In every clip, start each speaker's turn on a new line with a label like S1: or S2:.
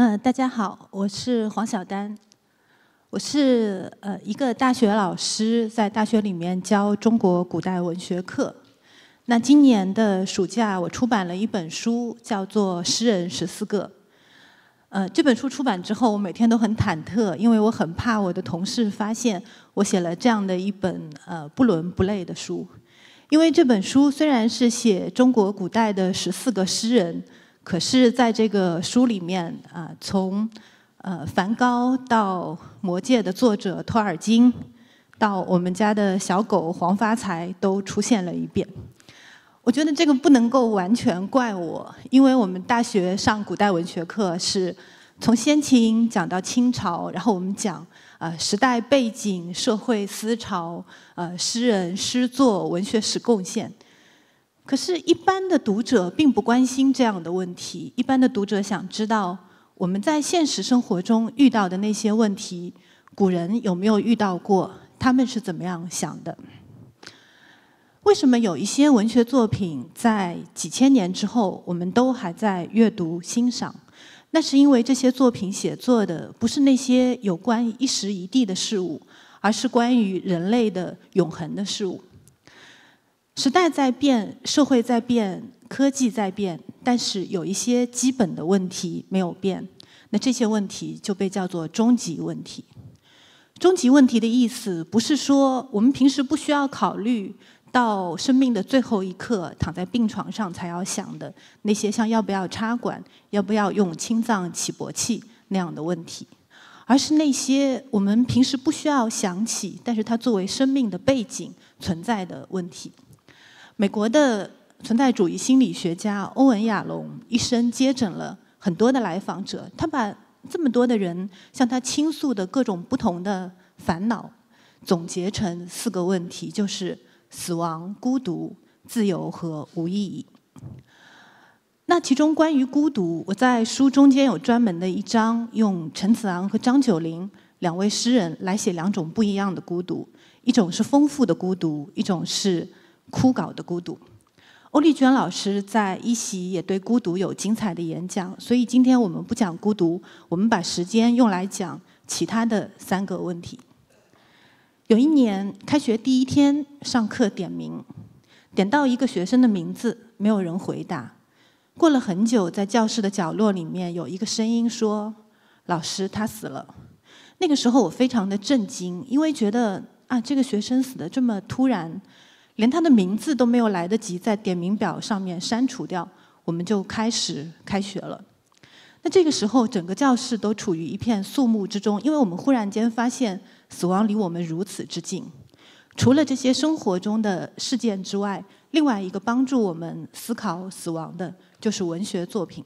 S1: 嗯，大家好，我是黄晓丹，我是呃一个大学老师，在大学里面教中国古代文学课。那今年的暑假，我出版了一本书，叫做《诗人十四个》。呃，这本书出版之后，我每天都很忐忑，因为我很怕我的同事发现我写了这样的一本呃不伦不类的书。因为这本书虽然是写中国古代的十四个诗人。可是，在这个书里面啊，从呃梵高到《魔戒》的作者托尔金，到我们家的小狗黄发财都出现了一遍。我觉得这个不能够完全怪我，因为我们大学上古代文学课是从先秦讲到清朝，然后我们讲呃时代背景、社会思潮、呃诗人、诗作、文学史贡献。可是，一般的读者并不关心这样的问题。一般的读者想知道，我们在现实生活中遇到的那些问题，古人有没有遇到过？他们是怎么样想的？为什么有一些文学作品在几千年之后，我们都还在阅读欣赏？那是因为这些作品写作的不是那些有关一时一地的事物，而是关于人类的永恒的事物。时代在变，社会在变，科技在变，但是有一些基本的问题没有变。那这些问题就被叫做终极问题。终极问题的意思，不是说我们平时不需要考虑到生命的最后一刻，躺在病床上才要想的那些，像要不要插管、要不要用心脏起搏器那样的问题，而是那些我们平时不需要想起，但是它作为生命的背景存在的问题。美国的存在主义心理学家欧文·亚龙一生接诊了很多的来访者，他把这么多的人向他倾诉的各种不同的烦恼总结成四个问题，就是死亡、孤独、自由和无意义。那其中关于孤独，我在书中间有专门的一章，用陈子昂和张九龄两位诗人来写两种不一样的孤独，一种是丰富的孤独，一种是。枯槁的孤独。欧丽娟老师在一席也对孤独有精彩的演讲，所以今天我们不讲孤独，我们把时间用来讲其他的三个问题。有一年开学第一天上课点名，点到一个学生的名字，没有人回答。过了很久，在教室的角落里面有一个声音说：“老师，他死了。”那个时候我非常的震惊，因为觉得啊，这个学生死的这么突然。连他的名字都没有来得及在点名表上面删除掉，我们就开始开学了。那这个时候，整个教室都处于一片肃穆之中，因为我们忽然间发现死亡离我们如此之近。除了这些生活中的事件之外，另外一个帮助我们思考死亡的就是文学作品。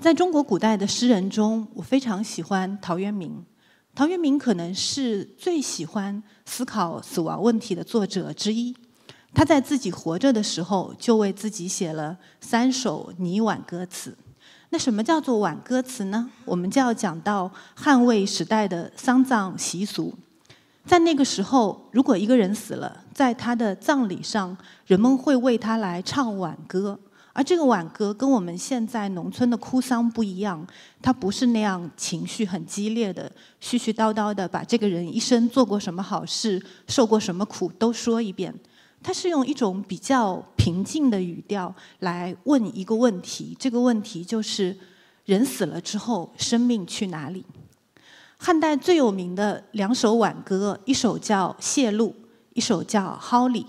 S1: 在中国古代的诗人中，我非常喜欢陶渊明。陶渊明可能是最喜欢思考死亡问题的作者之一。他在自己活着的时候就为自己写了三首泥碗歌词。那什么叫做挽歌词呢？我们就要讲到汉魏时代的丧葬习俗。在那个时候，如果一个人死了，在他的葬礼上，人们会为他来唱挽歌。而这个挽歌跟我们现在农村的哭丧不一样，它不是那样情绪很激烈的絮絮叨叨的把这个人一生做过什么好事、受过什么苦都说一遍。他是用一种比较平静的语调来问一个问题，这个问题就是：人死了之后，生命去哪里？汉代最有名的两首挽歌，一首叫《谢露》，一首叫《蒿里》。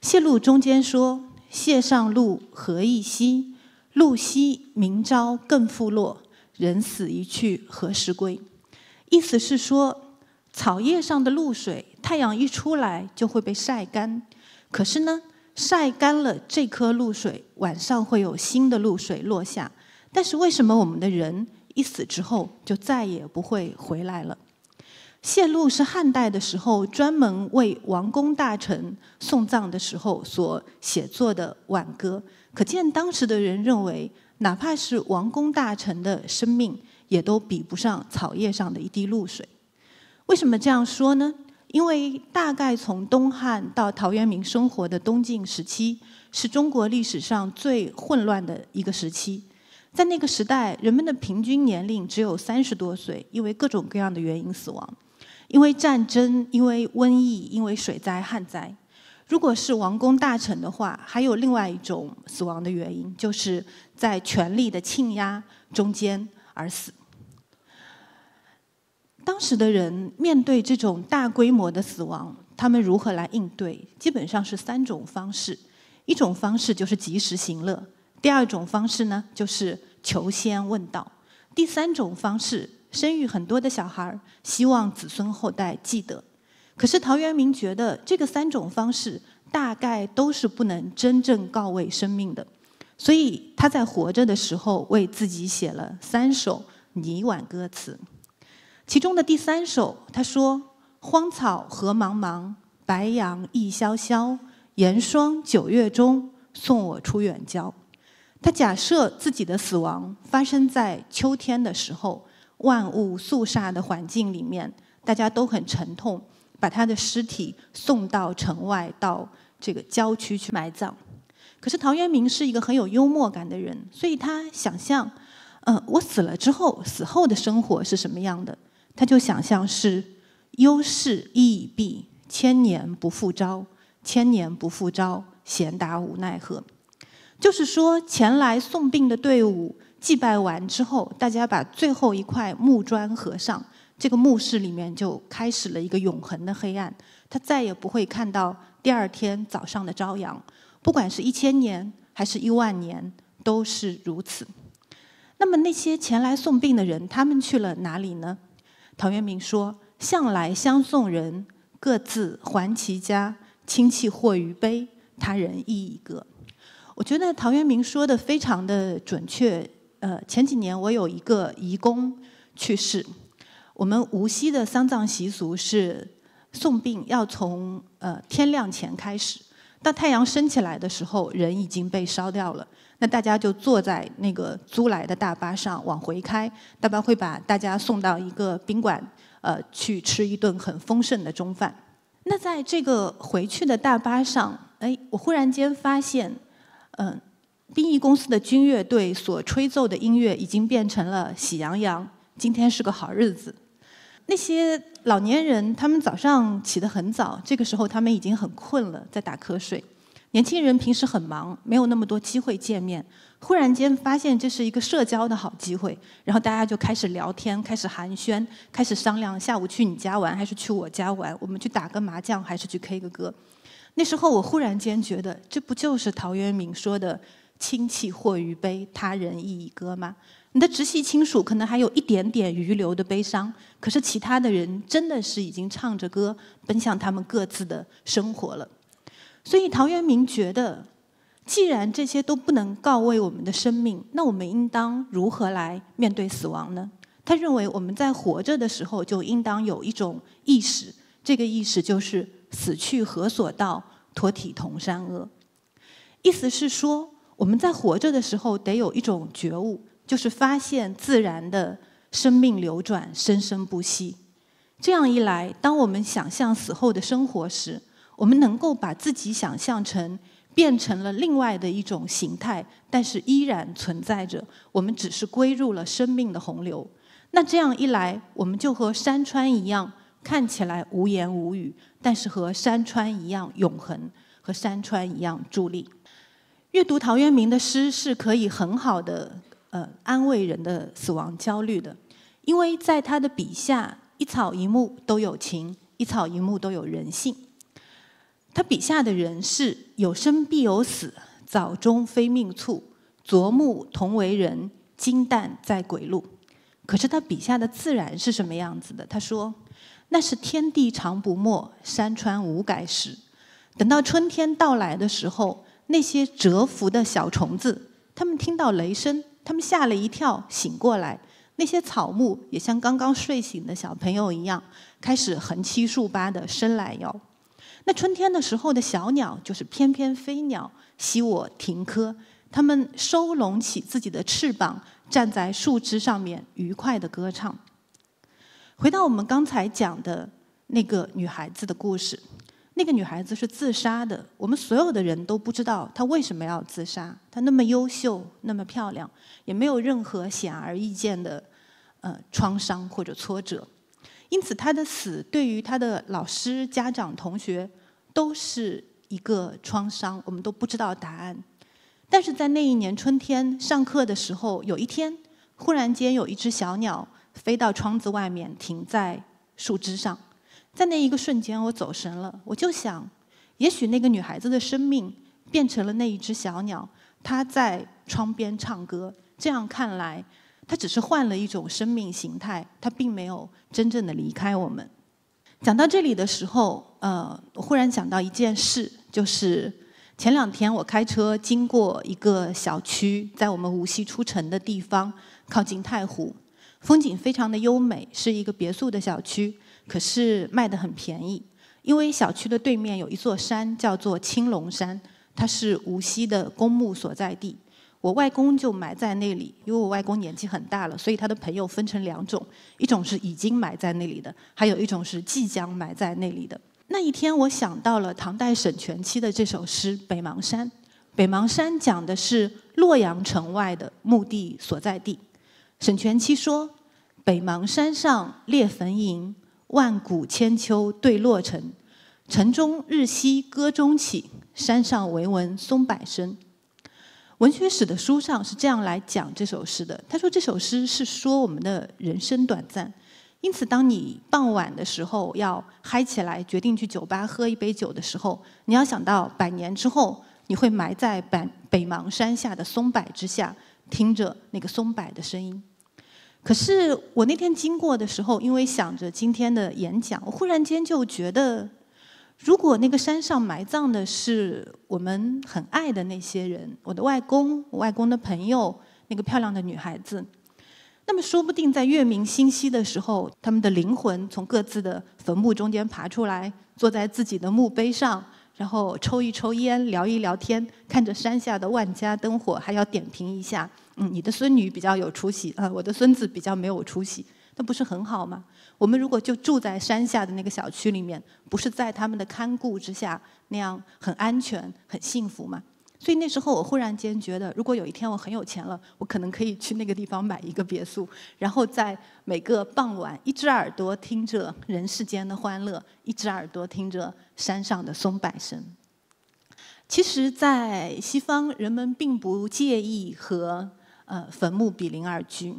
S1: 谢露中间说：“谢上露何意兮？露兮，明朝更复落。人死一去何时归？”意思是说，草叶上的露水，太阳一出来就会被晒干。可是呢，晒干了这颗露水，晚上会有新的露水落下。但是为什么我们的人一死之后就再也不会回来了？《谢露》是汉代的时候专门为王公大臣送葬的时候所写作的挽歌，可见当时的人认为，哪怕是王公大臣的生命，也都比不上草叶上的一滴露水。为什么这样说呢？因为大概从东汉到陶渊明生活的东晋时期，是中国历史上最混乱的一个时期。在那个时代，人们的平均年龄只有三十多岁，因为各种各样的原因死亡，因为战争，因为瘟疫，因为水灾、旱灾。如果是王公大臣的话，还有另外一种死亡的原因，就是在权力的倾压中间而死。当时的人面对这种大规模的死亡，他们如何来应对？基本上是三种方式：一种方式就是及时行乐；第二种方式呢，就是求仙问道；第三种方式，生育很多的小孩，希望子孙后代记得。可是陶渊明觉得，这个三种方式大概都是不能真正告慰生命的，所以他在活着的时候，为自己写了三首《拟挽歌词》。其中的第三首，他说：“荒草何茫茫，白杨亦萧萧。严霜九月中，送我出远郊。”他假设自己的死亡发生在秋天的时候，万物肃杀的环境里面，大家都很沉痛，把他的尸体送到城外，到这个郊区去埋葬。可是陶渊明是一个很有幽默感的人，所以他想象，嗯，我死了之后，死后的生活是什么样的？他就想象是，优势已弊，千年不复朝，千年不复朝，闲达无奈何。就是说，前来送殡的队伍祭拜完之后，大家把最后一块木砖合上，这个墓室里面就开始了一个永恒的黑暗。他再也不会看到第二天早上的朝阳，不管是一千年还是一万年，都是如此。那么那些前来送殡的人，他们去了哪里呢？陶渊明说：“向来相送人，各自还其家。亲戚或余悲，他人亦已歌。”我觉得陶渊明说的非常的准确。呃，前几年我有一个遗工去世，我们无锡的丧葬习俗是送殡要从呃天亮前开始。当太阳升起来的时候，人已经被烧掉了。那大家就坐在那个租来的大巴上往回开，大巴会把大家送到一个宾馆，呃，去吃一顿很丰盛的中饭。那在这个回去的大巴上，哎，我忽然间发现，嗯，殡仪公司的军乐队所吹奏的音乐已经变成了《喜羊羊》，今天是个好日子。那些老年人，他们早上起得很早，这个时候他们已经很困了，在打瞌睡。年轻人平时很忙，没有那么多机会见面。忽然间发现这是一个社交的好机会，然后大家就开始聊天，开始寒暄，开始商量下午去你家玩还是去我家玩，我们去打个麻将还是去 K 个歌。那时候我忽然间觉得，这不就是陶渊明说的“亲戚或余悲，他人亦已歌”吗？你的直系亲属可能还有一点点余留的悲伤，可是其他的人真的是已经唱着歌奔向他们各自的生活了。所以陶渊明觉得，既然这些都不能告慰我们的生命，那我们应当如何来面对死亡呢？他认为我们在活着的时候就应当有一种意识，这个意识就是“死去何所道，脱体同山阿”。意思是说，我们在活着的时候得有一种觉悟。就是发现自然的生命流转生生不息，这样一来，当我们想象死后的生活时，我们能够把自己想象成变成了另外的一种形态，但是依然存在着。我们只是归入了生命的洪流。那这样一来，我们就和山川一样，看起来无言无语，但是和山川一样永恒，和山川一样伫立。阅读陶渊明的诗是可以很好的。呃，安慰人的死亡焦虑的，因为在他的笔下，一草一木都有情，一草一木都有人性。他笔下的人是有生必有死，早终非命促，昨木同为人，金旦在鬼路。可是他笔下的自然是什么样子的？他说，那是天地长不没，山川无改时。等到春天到来的时候，那些蛰伏的小虫子，它们听到雷声。他们吓了一跳，醒过来。那些草木也像刚刚睡醒的小朋友一样，开始横七竖八的伸懒腰。那春天的时候的小鸟，就是翩翩飞鸟，喜我停歌，它们收拢起自己的翅膀，站在树枝上面，愉快的歌唱。回到我们刚才讲的那个女孩子的故事。那个女孩子是自杀的，我们所有的人都不知道她为什么要自杀。她那么优秀，那么漂亮，也没有任何显而易见的，呃，创伤或者挫折。因此，她的死对于她的老师、家长、同学都是一个创伤。我们都不知道答案。但是在那一年春天上课的时候，有一天，忽然间有一只小鸟飞到窗子外面，停在树枝上。在那一个瞬间，我走神了。我就想，也许那个女孩子的生命变成了那一只小鸟，她在窗边唱歌。这样看来，她只是换了一种生命形态，她并没有真正的离开我们。讲到这里的时候，呃，我忽然想到一件事，就是前两天我开车经过一个小区，在我们无锡出城的地方，靠近太湖，风景非常的优美，是一个别墅的小区。可是卖的很便宜，因为小区的对面有一座山，叫做青龙山，它是无锡的公墓所在地。我外公就埋在那里，因为我外公年纪很大了，所以他的朋友分成两种：一种是已经埋在那里的，还有一种是即将埋在那里的。那一天，我想到了唐代沈佺期的这首诗《北邙山》。北邙山讲的是洛阳城外的墓地所在地。沈佺期说：“北邙山上列坟茔。”万古千秋对洛城，城中日夕歌中起，山上唯闻松柏声。文学史的书上是这样来讲这首诗的。他说这首诗是说我们的人生短暂，因此当你傍晚的时候要嗨起来，决定去酒吧喝一杯酒的时候，你要想到百年之后你会埋在北北邙山下的松柏之下，听着那个松柏的声音。可是我那天经过的时候，因为想着今天的演讲，我忽然间就觉得，如果那个山上埋葬的是我们很爱的那些人，我的外公、我外公的朋友、那个漂亮的女孩子，那么说不定在月明星稀的时候，他们的灵魂从各自的坟墓中间爬出来，坐在自己的墓碑上，然后抽一抽烟，聊一聊天，看着山下的万家灯火，还要点评一下。嗯，你的孙女比较有出息啊，我的孙子比较没有出息，那不是很好吗？我们如果就住在山下的那个小区里面，不是在他们的看顾之下那样很安全、很幸福吗？所以那时候我忽然间觉得，如果有一天我很有钱了，我可能可以去那个地方买一个别墅，然后在每个傍晚，一只耳朵听着人世间的欢乐，一只耳朵听着山上的松柏声。其实，在西方，人们并不介意和。呃，坟墓比邻而居。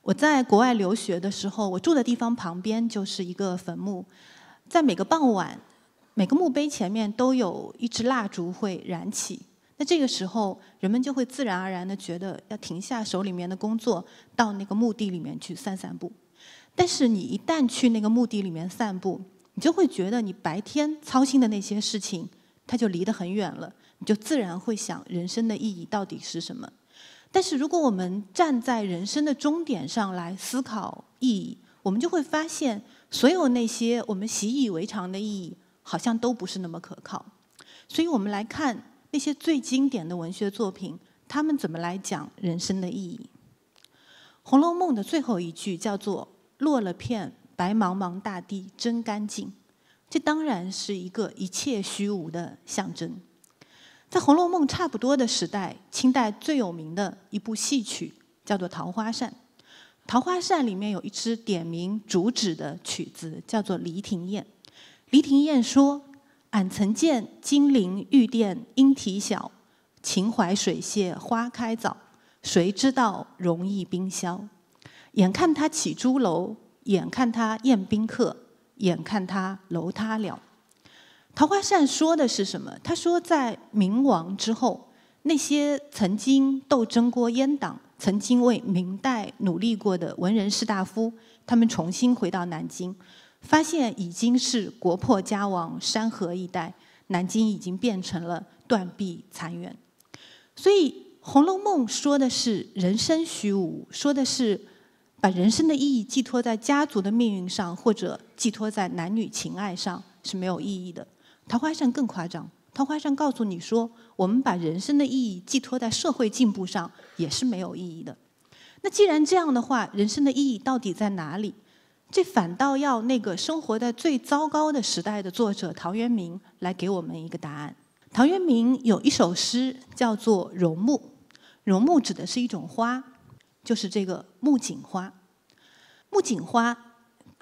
S1: 我在国外留学的时候，我住的地方旁边就是一个坟墓。在每个傍晚，每个墓碑前面都有一支蜡烛会燃起。那这个时候，人们就会自然而然的觉得要停下手里面的工作，到那个墓地里面去散散步。但是你一旦去那个墓地里面散步，你就会觉得你白天操心的那些事情，它就离得很远了。你就自然会想，人生的意义到底是什么？但是如果我们站在人生的终点上来思考意义，我们就会发现，所有那些我们习以为常的意义，好像都不是那么可靠。所以我们来看那些最经典的文学作品，他们怎么来讲人生的意义。《红楼梦》的最后一句叫做“落了片白茫茫大地真干净”，这当然是一个一切虚无的象征。在《红楼梦》差不多的时代，清代最有名的一部戏曲叫做《桃花扇》。《桃花扇》里面有一支点名主旨的曲子，叫做《离庭宴》。《离庭宴》说：“俺曾见金陵玉殿莺啼晓，秦淮水榭花开早。谁知道容易冰消？眼看他起朱楼，眼看他宴宾客，眼看他楼塌了。”《桃花扇》说的是什么？他说，在明亡之后，那些曾经斗争过阉党、曾经为明代努力过的文人士大夫，他们重新回到南京，发现已经是国破家亡、山河易代，南京已经变成了断壁残垣。所以，《红楼梦》说的是人生虚无，说的是把人生的意义寄托在家族的命运上，或者寄托在男女情爱上是没有意义的。《桃花扇》更夸张，《桃花扇》告诉你说，我们把人生的意义寄托在社会进步上，也是没有意义的。那既然这样的话，人生的意义到底在哪里？这反倒要那个生活在最糟糕的时代的作者陶渊明来给我们一个答案。陶渊明有一首诗叫做《荣木》，荣木指的是一种花，就是这个木槿花。木槿花，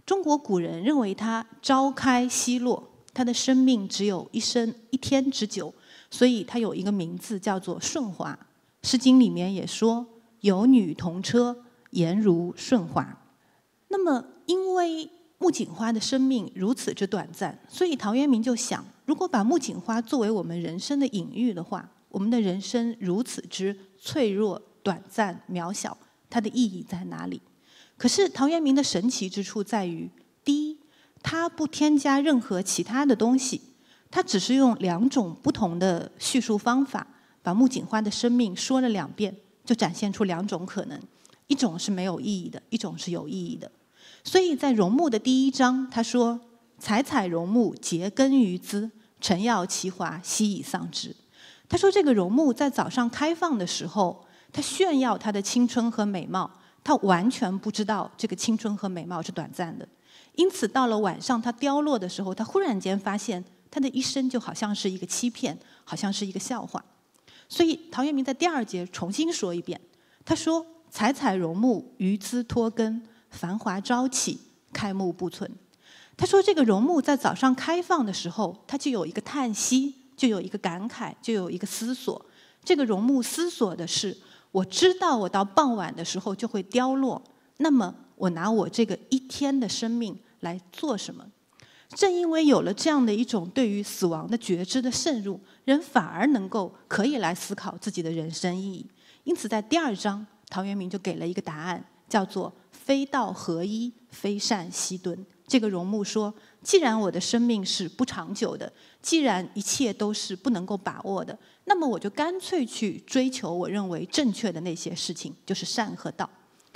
S1: 中国古人认为它朝开夕落。他的生命只有一生一天之久，所以他有一个名字叫做“顺华。《诗经》里面也说：“有女同车，颜如舜华。”那么，因为木槿花的生命如此之短暂，所以陶渊明就想：如果把木槿花作为我们人生的隐喻的话，我们的人生如此之脆弱、短暂、渺小，它的意义在哪里？可是，陶渊明的神奇之处在于，第一。它不添加任何其他的东西，它只是用两种不同的叙述方法，把木槿花的生命说了两遍，就展现出两种可能：一种是没有意义的，一种是有意义的。所以在《荣木》的第一章，他说：“采采荣木，结根于兹。晨耀其华，夕以丧之。”他说，这个荣木在早上开放的时候，它炫耀它的青春和美貌，它完全不知道这个青春和美貌是短暂的。因此，到了晚上，它凋落的时候，他忽然间发现，他的一生就好像是一个欺骗，好像是一个笑话。所以，陶渊明在第二节重新说一遍，他说：“采采荣木，余姿脱根。繁华朝起，开幕不存。”他说，这个荣木在早上开放的时候，他就有一个叹息，就有一个感慨，就有一个思索。这个荣木思索的是：我知道，我到傍晚的时候就会凋落。那么，我拿我这个一天的生命。来做什么？正因为有了这样的一种对于死亡的觉知的渗入，人反而能够可以来思考自己的人生意义。因此，在第二章，陶渊明就给了一个答案，叫做“非道合一，非善悉敦”。这个荣木说：“既然我的生命是不长久的，既然一切都是不能够把握的，那么我就干脆去追求我认为正确的那些事情，就是善和道。”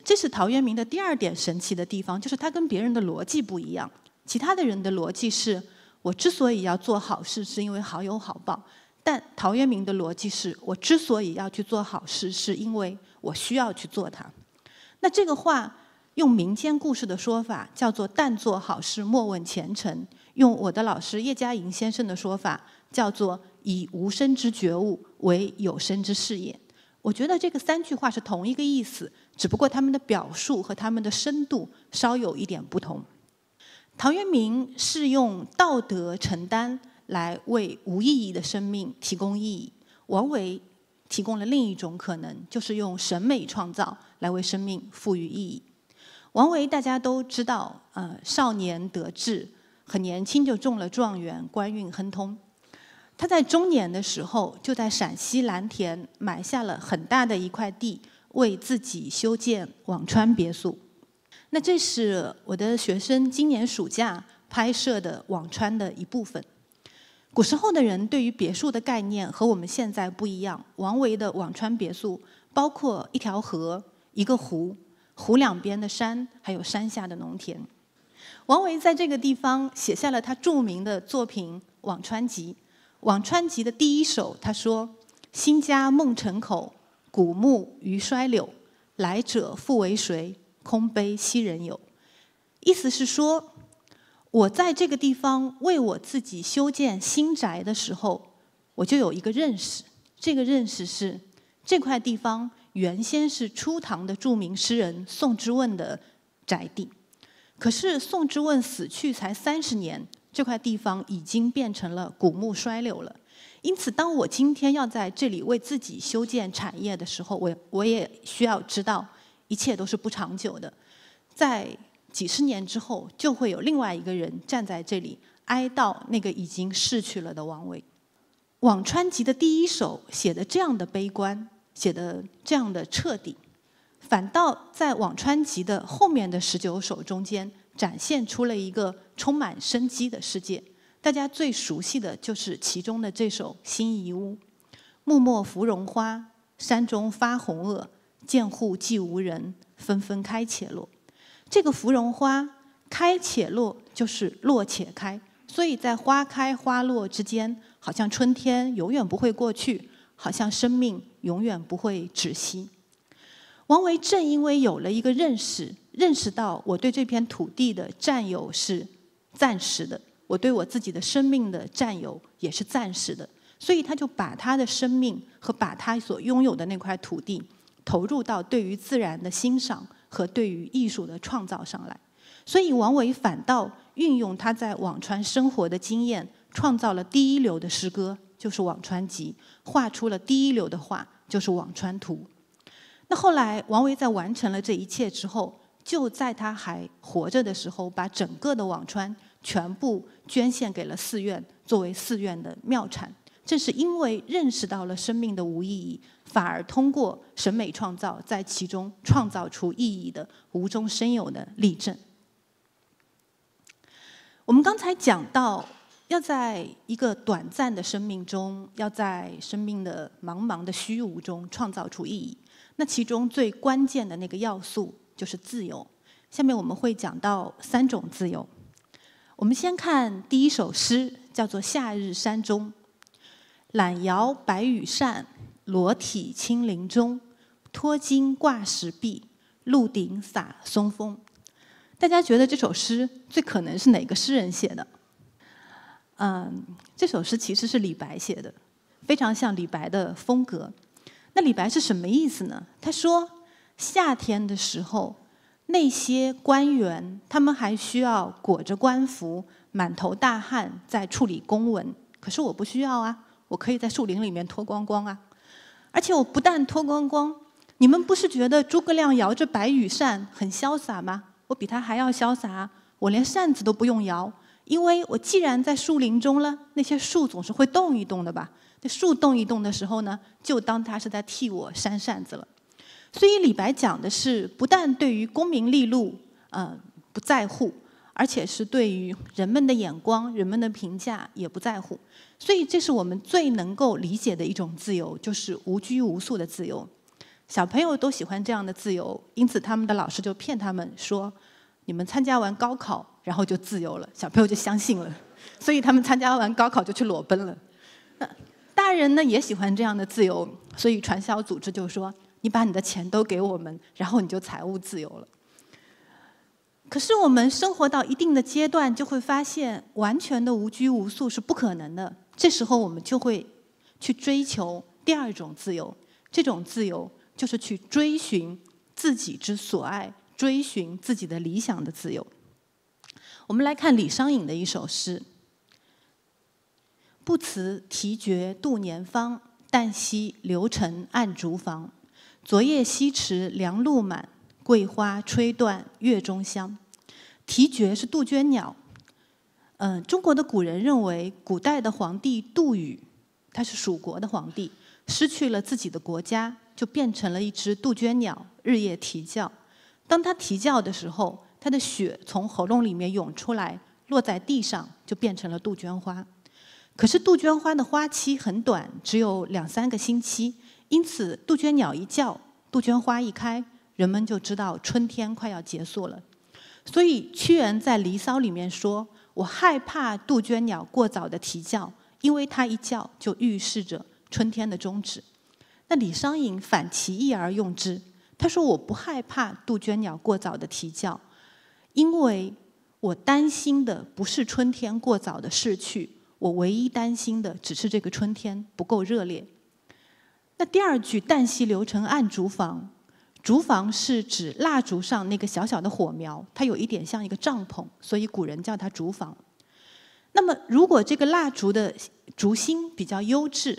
S1: 这是陶渊明的第二点神奇的地方，就是他跟别人的逻辑不一样。其他的人的逻辑是，我之所以要做好事，是因为好有好报。但陶渊明的逻辑是，我之所以要去做好事，是因为我需要去做它。那这个话用民间故事的说法叫做“但做好事莫问前程”，用我的老师叶嘉莹先生的说法叫做“以无生之觉悟为有生之事业”。我觉得这个三句话是同一个意思。只不过他们的表述和他们的深度稍有一点不同。陶渊明是用道德承担来为无意义的生命提供意义，王维提供了另一种可能，就是用审美创造来为生命赋予意义。王维大家都知道，呃，少年得志，很年轻就中了状元，官运亨通。他在中年的时候就在陕西蓝田买下了很大的一块地。为自己修建辋川别墅。那这是我的学生今年暑假拍摄的辋川的一部分。古时候的人对于别墅的概念和我们现在不一样。王维的辋川别墅包括一条河、一个湖、湖两边的山，还有山下的农田。王维在这个地方写下了他著名的作品《辋川集》。《辋川集》的第一首，他说：“新家梦城口。”古木余衰柳，来者复为谁？空悲昔人有。意思是说，我在这个地方为我自己修建新宅的时候，我就有一个认识。这个认识是，这块地方原先是初唐的著名诗人宋之问的宅地。可是宋之问死去才三十年，这块地方已经变成了古木衰柳了。因此，当我今天要在这里为自己修建产业的时候，我我也需要知道，一切都是不长久的。在几十年之后，就会有另外一个人站在这里哀悼那个已经逝去了的王维。《辋川集》的第一首写的这样的悲观，写的这样的彻底，反倒在《辋川集》的后面的十九首中间，展现出了一个充满生机的世界。大家最熟悉的就是其中的这首《辛夷坞》：“木末芙蓉花，山中发红萼。见户寂无人，纷纷开且落。”这个芙蓉花开且落，就是落且开。所以在花开花落之间，好像春天永远不会过去，好像生命永远不会止息。王维正因为有了一个认识，认识到我对这片土地的占有是暂时的。我对我自己的生命的占有也是暂时的，所以他就把他的生命和把他所拥有的那块土地投入到对于自然的欣赏和对于艺术的创造上来。所以王维反倒运用他在辋川生活的经验，创造了第一流的诗歌，就是《辋川集》；画出了第一流的画，就是《辋川图》。那后来王维在完成了这一切之后，就在他还活着的时候，把整个的辋川。全部捐献给了寺院，作为寺院的庙产。正是因为认识到了生命的无意义，反而通过审美创造，在其中创造出意义的无中生有的例证。我们刚才讲到，要在一个短暂的生命中，要在生命的茫茫的虚无中创造出意义，那其中最关键的那个要素就是自由。下面我们会讲到三种自由。我们先看第一首诗，叫做《夏日山中》。懒摇白羽扇，裸体青林中，脱金挂石壁，露顶洒松风。大家觉得这首诗最可能是哪个诗人写的？嗯，这首诗其实是李白写的，非常像李白的风格。那李白是什么意思呢？他说，夏天的时候。那些官员，他们还需要裹着官服、满头大汗在处理公文。可是我不需要啊，我可以在树林里面脱光光啊。而且我不但脱光光，你们不是觉得诸葛亮摇着白羽扇很潇洒吗？我比他还要潇洒，我连扇子都不用摇，因为我既然在树林中了，那些树总是会动一动的吧？那树动一动的时候呢，就当他是在替我扇扇子了。所以李白讲的是，不但对于功名利禄，呃不在乎，而且是对于人们的眼光、人们的评价也不在乎。所以这是我们最能够理解的一种自由，就是无拘无束的自由。小朋友都喜欢这样的自由，因此他们的老师就骗他们说，你们参加完高考，然后就自由了。小朋友就相信了，所以他们参加完高考就去裸奔了。大人呢也喜欢这样的自由，所以传销组织就说。你把你的钱都给我们，然后你就财务自由了。可是我们生活到一定的阶段，就会发现完全的无拘无束是不可能的。这时候我们就会去追求第二种自由，这种自由就是去追寻自己之所爱，追寻自己的理想的自由。我们来看李商隐的一首诗：“不辞提绝度年方，但惜流尘暗竹房。”昨夜西池凉露满，桂花吹断月中香。啼绝是杜鹃鸟。嗯，中国的古人认为，古代的皇帝杜宇，他是蜀国的皇帝，失去了自己的国家，就变成了一只杜鹃鸟，日夜啼叫。当他啼叫的时候，他的血从喉咙里面涌出来，落在地上就变成了杜鹃花。可是杜鹃花的花期很短，只有两三个星期。因此，杜鹃鸟一叫，杜鹃花一开，人们就知道春天快要结束了。所以，屈原在《离骚》里面说：“我害怕杜鹃鸟过早的啼叫，因为它一叫就预示着春天的终止。”那李商隐反其意而用之，他说：“我不害怕杜鹃鸟过早的啼叫，因为我担心的不是春天过早的逝去，我唯一担心的只是这个春天不够热烈。”那第二句“旦夕流成暗烛房”，烛房是指蜡烛上那个小小的火苗，它有一点像一个帐篷，所以古人叫它烛房。那么，如果这个蜡烛的烛芯比较优质，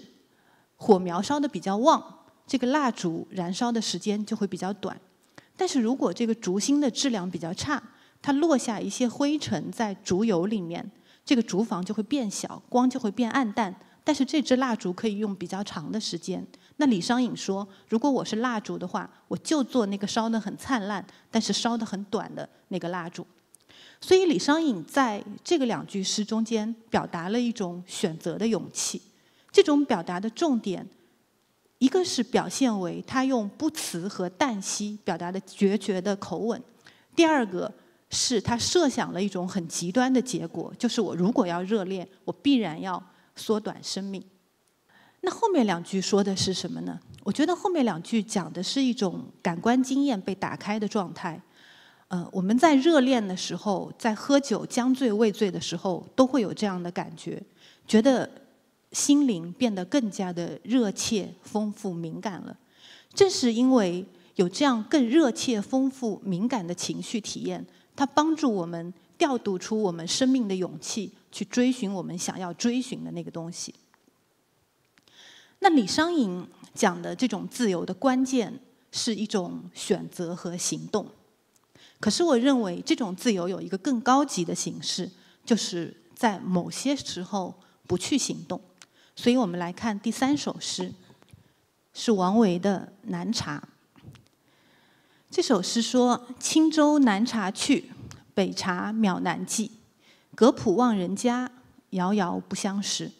S1: 火苗烧的比较旺，这个蜡烛燃烧的时间就会比较短；但是如果这个烛芯的质量比较差，它落下一些灰尘在烛油里面，这个烛房就会变小，光就会变暗淡。但是这支蜡烛可以用比较长的时间。那李商隐说：“如果我是蜡烛的话，我就做那个烧得很灿烂，但是烧得很短的那个蜡烛。”所以李商隐在这个两句诗中间表达了一种选择的勇气。这种表达的重点，一个是表现为他用不辞和旦夕表达的决绝的口吻；第二个是他设想了一种很极端的结果，就是我如果要热恋，我必然要缩短生命。那后面两句说的是什么呢？我觉得后面两句讲的是一种感官经验被打开的状态。呃，我们在热恋的时候，在喝酒将醉未醉的时候，都会有这样的感觉，觉得心灵变得更加的热切、丰富、敏感了。正是因为有这样更热切、丰富、敏感的情绪体验，它帮助我们调度出我们生命的勇气，去追寻我们想要追寻的那个东西。那李商隐讲的这种自由的关键是一种选择和行动，可是我认为这种自由有一个更高级的形式，就是在某些时候不去行动。所以我们来看第三首诗，是王维的《南茶》。这首诗说：“青州南茶去，北茶渺难寄。隔浦望人家，遥遥不相识。”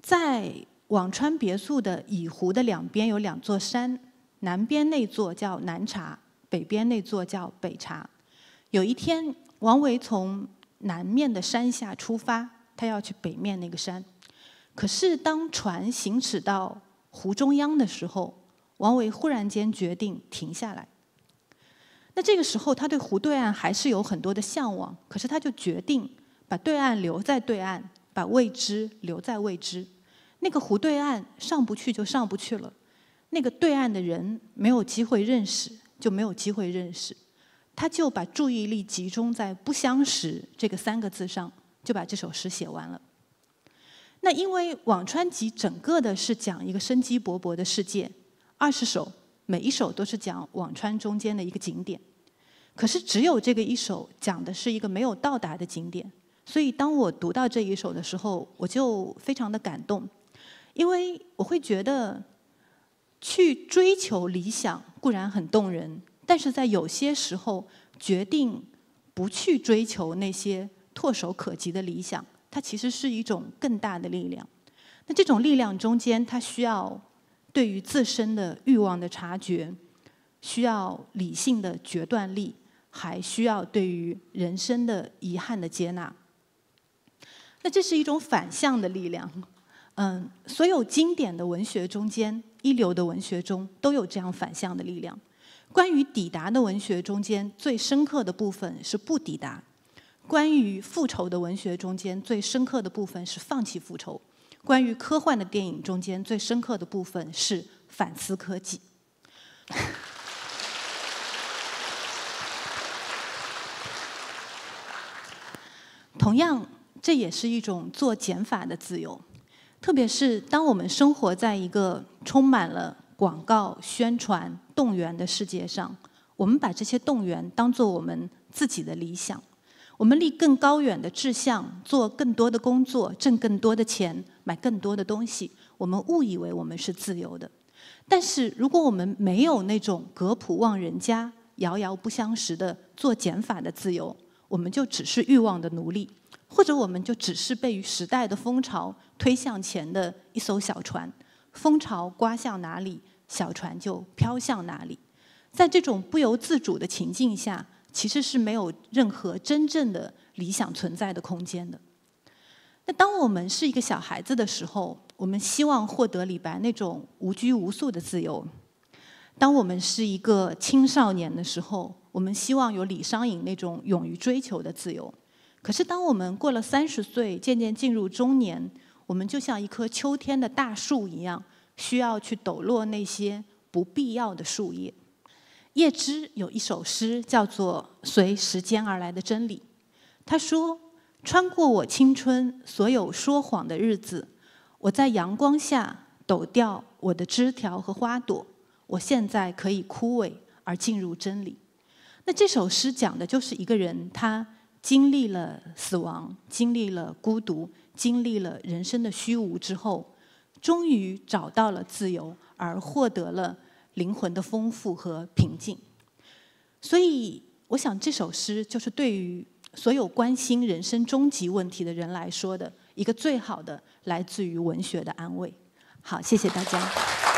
S1: 在辋川别墅的倚湖的两边有两座山，南边那座叫南茶，北边那座叫北茶。有一天，王维从南面的山下出发，他要去北面那个山。可是，当船行驶到湖中央的时候，王维忽然间决定停下来。那这个时候，他对湖对岸还是有很多的向往，可是他就决定把对岸留在对岸，把未知留在未知。那个湖对岸上不去就上不去了，那个对岸的人没有机会认识就没有机会认识，他就把注意力集中在“不相识”这个三个字上，就把这首诗写完了。那因为《辋川集》整个的是讲一个生机勃勃的世界，二十首每一首都是讲辋川中间的一个景点，可是只有这个一首讲的是一个没有到达的景点，所以当我读到这一首的时候，我就非常的感动。因为我会觉得，去追求理想固然很动人，但是在有些时候，决定不去追求那些唾手可及的理想，它其实是一种更大的力量。那这种力量中间，它需要对于自身的欲望的察觉，需要理性的决断力，还需要对于人生的遗憾的接纳。那这是一种反向的力量。嗯，所有经典的文学中间，一流的文学中都有这样反向的力量。关于抵达的文学中间，最深刻的部分是不抵达；关于复仇的文学中间，最深刻的部分是放弃复仇；关于科幻的电影中间，最深刻的部分是反思科技。同样，这也是一种做减法的自由。特别是当我们生活在一个充满了广告、宣传、动员的世界上，我们把这些动员当做我们自己的理想，我们立更高远的志向，做更多的工作，挣更多的钱，买更多的东西，我们误以为我们是自由的。但是，如果我们没有那种隔浦望人家、遥遥不相识的做减法的自由，我们就只是欲望的奴隶。或者我们就只是被时代的风潮推向前的一艘小船，风潮刮向哪里，小船就飘向哪里。在这种不由自主的情境下，其实是没有任何真正的理想存在的空间的。那当我们是一个小孩子的时候，我们希望获得李白那种无拘无束的自由；当我们是一个青少年的时候，我们希望有李商隐那种勇于追求的自由。可是，当我们过了三十岁，渐渐进入中年，我们就像一棵秋天的大树一样，需要去抖落那些不必要的树叶。叶芝有一首诗叫做《随时间而来的真理》，他说：“穿过我青春所有说谎的日子，我在阳光下抖掉我的枝条和花朵，我现在可以枯萎而进入真理。”那这首诗讲的就是一个人他。经历了死亡，经历了孤独，经历了人生的虚无之后，终于找到了自由，而获得了灵魂的丰富和平静。所以，我想这首诗就是对于所有关心人生终极问题的人来说的一个最好的来自于文学的安慰。好，谢谢大家。